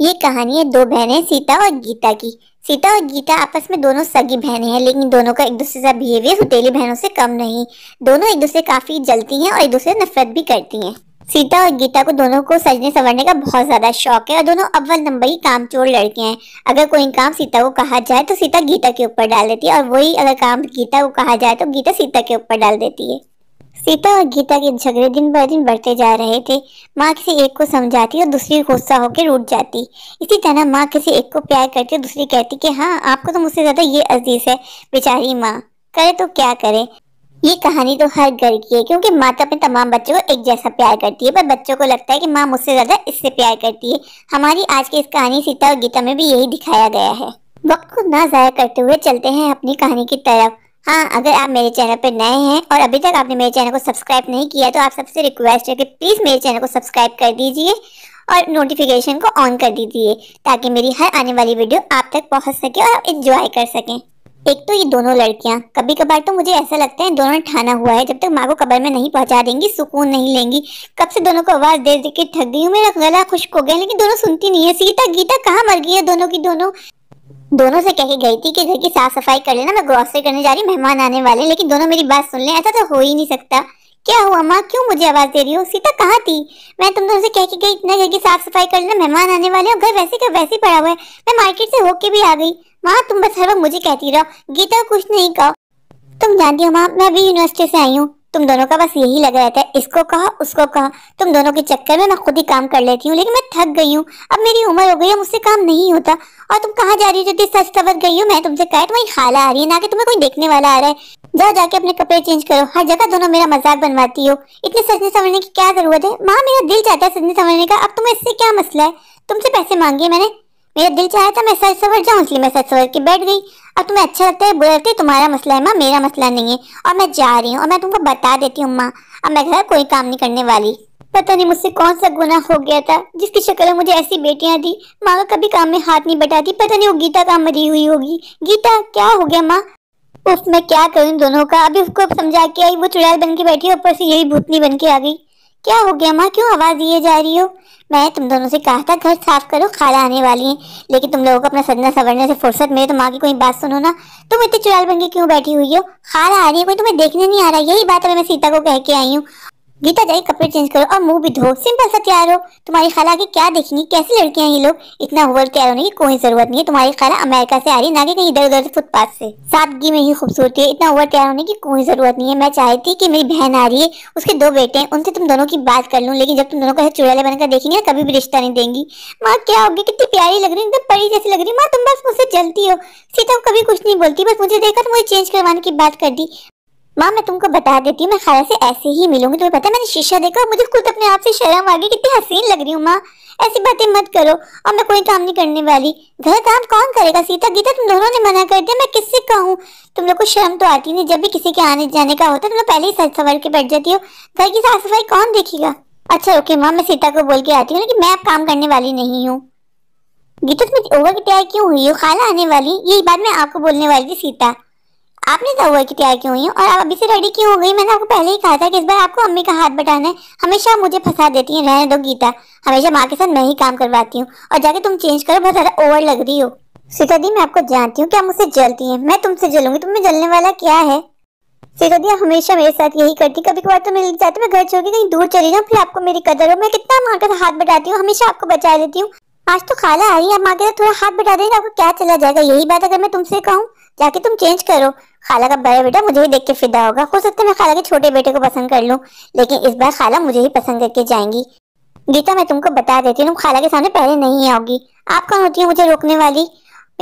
ये कहानी है दो बहनें सीता और गीता की सीता और गीता आपस में दोनों सगी बहनें हैं लेकिन दोनों का एक दूसरे का बिहेवियर सुतेली बहनों से कम नहीं दोनों एक दूसरे काफ़ी जलती हैं और एक दूसरे नफरत भी करती हैं सीता और गीता को दोनों को सजने संवरने का बहुत ज़्यादा शौक है और दोनों अव्वल नंबर ही काम चोर लड़के हैं अगर कोई काम सीता को कहा जाए तो सीता गीता के ऊपर डाल देती है और वही अगर काम गीता को कहा जाए तो गीता सीता के ऊपर डाल देती है सीता और गीता के झगड़े दिन ब दिन बढ़ते जा रहे थे माँ किसी एक को समझाती और दूसरी गुस्सा होकर रूट जाती इसी तरह माँ किसी एक को प्यार करती और दूसरी कहती कि हाँ आपको तो मुझसे ज़्यादा ये अजीज है बेचारी माँ करे तो क्या करे ये कहानी तो हर घर की है क्योंकि माता अपने तमाम बच्चों को एक जैसा प्यार करती है पर बच्चों को लगता है कि माँ मुझसे ज़्यादा इससे प्यार करती है हमारी आज की इस कहानी सीता और गीता में भी यही दिखाया गया है वक्त को ना ज़ाया करते हुए चलते हैं अपनी कहानी की तरफ हाँ अगर आप मेरे चैनल पर नए हैं और अभी तक आपने मेरे चैनल को सब्सक्राइब नहीं किया तो आप सबसे रिक्वेस्ट है कि प्लीज़ मेरे चैनल को सब्सक्राइब कर दीजिए और नोटिफिकेशन को ऑन कर दीजिए ताकि मेरी हर आने वाली वीडियो आप तक पहुंच सके और आप इंजॉय कर सकें एक तो ये दोनों लड़कियां कभी कभार तो मुझे ऐसा लगता है दोनों ठाना हुआ है जब तक माँ को कबर में नहीं पहुंचा देंगी सुकून नहीं लेंगी कब से दोनों को आवाज़ दे दे के थक गई हूँ मेरा गला खुश्क हो गया लेकिन दोनों सुनती नहीं है सीता गीता कहाँ मर गई है दोनों की दोनों दोनों से कह गई थी कि घर की साफ सफाई कर लेना मैं ग्रॉसरी करने जा रही मेहमान आने वाले लेकिन दोनों मेरी बात सुन ले ऐसा तो हो ही नहीं सकता क्या हुआ माँ क्यों मुझे आवाज दे रही हो सीता कहाँ थी मैं तुम दोनों से कह के गई इतना घर की साफ सफाई कर लेना मेहमान आने वाले हो घर वैसे का वैसे पड़ा हुआ है मैं मार्केट से होके भी आ गई माँ तुम बस हर वक्त मुझे कहती रहो गीता कुछ नहीं कहो तुम जानती हो माँ मैं अभी यूनिवर्सिटी से आई हूँ तुम दोनों का बस यही लग रहता है इसको कहा उसको कहा तुम दोनों के चक्कर में मैं खुद ही काम कर लेती हूँ लेकिन मैं थक गई हूँ अब मेरी उम्र हो गई है मुझसे काम नहीं होता और तुम कहाँ जा रही हो जो सच तवर गई हो मैं तुमसे कहा तुम्हारी हाल आ रही है ना कि तुम्हें कोई देखने वाला आ रहा है जाओ जाके अपने कपड़े चेंज करो हर जगह दोनों मेरा मजाक बनवाती हो इतने सजने संवरने की क्या जरूरत है माँ मेरा दिल चाहता है सजने संवरने का अब तुम्हें इससे क्या मसला है तुमसे पैसे मांगे मैंने मेरा दिल चाहे था मैं सच सवर जाऊँ इसलिए मैं सच सवर के बैठ गई अब तुम्हें अच्छा लगता है बुरा लगता है तुम्हारा मसला है माँ मेरा मसला नहीं है और मैं जा रही हूँ और मैं तुमको बता देती हूँ माँ अब मैं घर कोई काम नहीं करने वाली पता नहीं मुझसे कौन सा गुना हो गया था जिसकी शक्ल में मुझे ऐसी बेटियाँ दी माँ का कभी काम में हाथ नहीं बटाती पता नहीं वो गीता का मरी हुई होगी गीता क्या हो गया माँ उफ मैं क्या करूँ दोनों का अभी उसको समझा के आई वो चुड़ैल बन के बैठी है ऊपर से यही भूतनी बन के आ गई क्या हो गया माँ क्यों आवाज़ दिए जा रही हो मैं तुम दोनों से कहा था घर साफ करो खाला आने वाली है लेकिन तुम लोगों को अपना सजना सवरने से फुर्सत मिले तो माँ की कोई बात सुनो ना तुम इतने चुड़ैल बन के क्यों बैठी हुई हो खाला आ रही है कोई तुम्हें देखने नहीं आ रहा यही बात मैं सीता को कह के आई हूँ गीता जाए कपड़े चेंज करो और मुंह भी धो सिंपल सा तैयार हो तुम्हारी खाला की क्या देखनी कैसी लड़कियां ये लोग इतना ओवर तैयार होने की कोई जरूरत नहीं है तुम्हारी खाला अमेरिका से आ रही ना कि कहीं इधर उधर से फुटपाथ से सादगी में ही खूबसूरती है इतना ओवर तैयार होने की कोई जरूरत नहीं है मैं चाहती की मेरी बहन आ रही है उसके दो बेटे हैं उनसे तुम दोनों की बात कर लूँ लेकिन जब तुम दोनों को चुड़ैले बनकर देखेंगे कभी भी रिश्ता नहीं देंगी माँ क्या होगी कितनी प्यारी लग रही है एकदम परी जैसी लग रही है माँ तुम बस मुझसे चलती हो सीता कभी कुछ नहीं बोलती बस मुझे देखकर मुझे चेंज करवाने की बात कर दी माँ मैं तुमको बता देती हूँ मैं खाला से ऐसे ही मिलूंगी तुम्हें पता है मैंने शीशा देखा और मुझे खुद अपने आप से शर्म आ गई कितनी हसीन लग रही हूँ माँ ऐसी बातें मत करो और मैं कोई काम नहीं करने वाली घर काम कौन करेगा सीता गीता तुम दोनों ने मना कर दिया मैं किससे कहूँ तुम लोग को शर्म तो आती नहीं जब भी किसी के आने जाने का होता है तुम लोग पहले ही सच सवर के बैठ जाती हो घर की साफ सफाई कौन देखेगा अच्छा ओके माँ मैं सीता को बोल के आती हूँ कि मैं अब काम करने वाली नहीं हूँ गीता तुम्हें ओवर की तैयार क्यों हुई हो खाला आने वाली यही बात मैं आपको बोलने वाली थी सीता आपने कहा तो हुआ की तैयार क्यों हुई और आप अभी से रेडी क्यों हो गई मैंने आपको पहले ही कहा था कि इस बार आपको अम्मी का हाथ बटाना है हमेशा मुझे फंसा देती हैं रहने दो गीता हमेशा माँ के साथ मैं ही काम करवाती हूँ और जाके तुम चेंज करो बहुत ज़्यादा ओवर लग रही हो सीता दी मैं आपको जानती हूँ क्या मुझसे जलती है मैं तुमसे जलूंगी तुम्हें जलने वाला क्या है सीता दी हमेशा मेरे साथ यही करती कभी कभार तो मिल जाती मैं घर छोड़ के कहीं दूर चली जाऊँ फिर आपको मेरी कदर हो मैं कितना माँ का हाथ बटाती हूँ हमेशा आपको बचा लेती हूँ आज तो खाला आ रही है माँ के थोड़ा हाथ बटा देंगे आपको क्या चला जाएगा यही बात अगर मैं तुमसे कहूँ जाके तुम चेंज करो खाला का बड़ा बेटा मुझे ही देख के फिदा होगा हो सकता है मैं खाला के छोटे बेटे को पसंद कर लूँ लेकिन इस बार खाला मुझे ही पसंद करके जाएंगी गीता मैं तुमको बता देती हूँ तुम खाला के सामने पहले नहीं आओगी आप कौन होती है मुझे रोकने वाली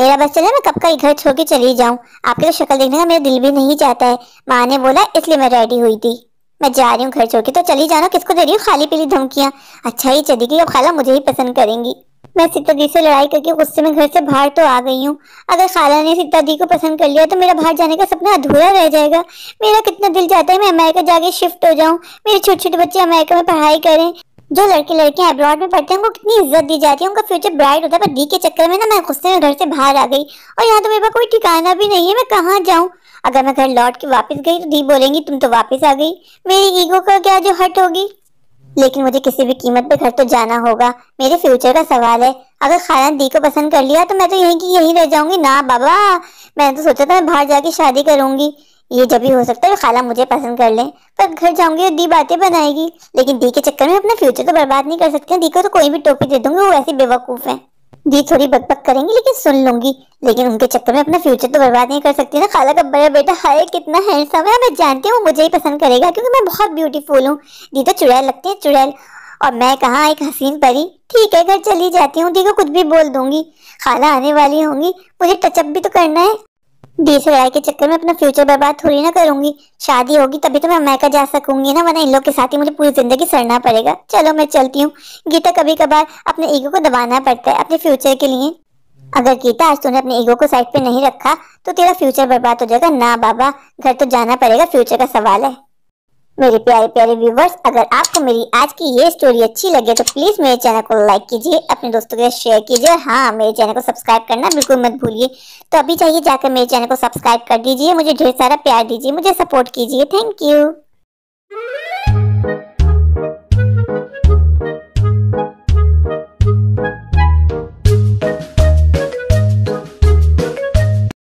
मेरा बस चला मैं कब का घर छोड़ के चली जाऊँ आपके तो शक्ल देखने का मेरा दिल भी नहीं चाहता है माँ ने बोला इसलिए मैं रेडी हुई थी मैं जा रही हूँ घर छोड़ के तो चली जाना किसको दे रही हूँ खाली पीली धमकियाँ अच्छा ही गई अब खाला मुझे ही पसंद करेंगी मैं सीता दी से लड़ाई करके गुस्से में घर से बाहर तो आ गई हूँ अगर खाला ने सीता दी को पसंद कर लिया तो मेरा बाहर जाने का सपना अधूरा रह जाएगा मेरा कितना दिल चाहता है मैं अमेरिका जाके शिफ्ट हो जाऊँ मेरे छोटे छोटे बच्चे अमेरिका में पढ़ाई करें जो लड़के लड़के अब्रॉड में पढ़ते हैं उनको कितनी इज्जत दी जाती है उनका फ्यूचर ब्राइट होता है पर दी के चक्कर में ना मैं गुस्से में घर से बाहर आ गई और यहाँ तो मेरे पास कोई ठिकाना भी नहीं है मैं कहाँ जाऊँ अगर मैं घर लौट के वापस गई तो दी बोलेंगी तुम तो वापस आ गई मेरी ईगो का क्या जो हट होगी लेकिन मुझे किसी भी कीमत पे घर तो जाना होगा मेरे फ्यूचर का सवाल है अगर खाना दी को पसंद कर लिया तो मैं तो यहीं की यहीं रह जाऊंगी ना बाबा मैंने तो सोचा था मैं बाहर जाके शादी करूंगी ये जब भी हो सकता है खाला मुझे पसंद कर ले पर घर जाऊंगी और दी बातें बनाएगी लेकिन दी के चक्कर में अपना फ्यूचर तो बर्बाद नहीं कर सकते दी को तो कोई भी टोपी दे दूंगी वो वैसे बेवकूफ़ है जी थोड़ी बकबक करेंगी लेकिन सुन लूंगी लेकिन उनके चक्कर में अपना फ्यूचर तो बर्बाद नहीं कर सकती ना खाला का बड़ा बेटा हाय कितना हैंडसम है मैं जानती हूँ मुझे ही पसंद करेगा क्योंकि मैं बहुत ब्यूटीफुल हूँ दी तो चुड़ैल लगती है चुड़ैल और मैं कहाँ एक हसीन परी ठीक है घर चली जाती हूँ दी को कुछ भी बोल दूंगी खाला आने वाली होंगी मुझे टचअप भी तो करना है बीस हजार के चक्कर में अपना फ्यूचर बर्बाद थोड़ी ना करूंगी शादी होगी तभी तो मैं अमेरिका जा सकूंगी ना वरना इन लोग के साथ ही मुझे पूरी जिंदगी सड़ना पड़ेगा चलो मैं चलती हूँ गीता कभी कभार अपने ईगो को दबाना पड़ता है अपने फ्यूचर के लिए अगर गीता आज तूने अपने ईगो को साइड पे नहीं रखा तो तेरा फ्यूचर बर्बाद हो जाएगा ना बाबा घर तो जाना पड़ेगा फ्यूचर का सवाल है मेरे प्यारे प्यारे व्यूवर्स अगर आपको मेरी आज की ये स्टोरी अच्छी लगे तो प्लीज़ मेरे चैनल को लाइक कीजिए अपने दोस्तों के साथ शेयर कीजिए हाँ मेरे चैनल को सब्सक्राइब करना बिल्कुल मत भूलिए तो अभी चाहिए जाकर मेरे चैनल को सब्सक्राइब कर दीजिए मुझे ढेर सारा प्यार दीजिए मुझे सपोर्ट कीजिए थैंक यू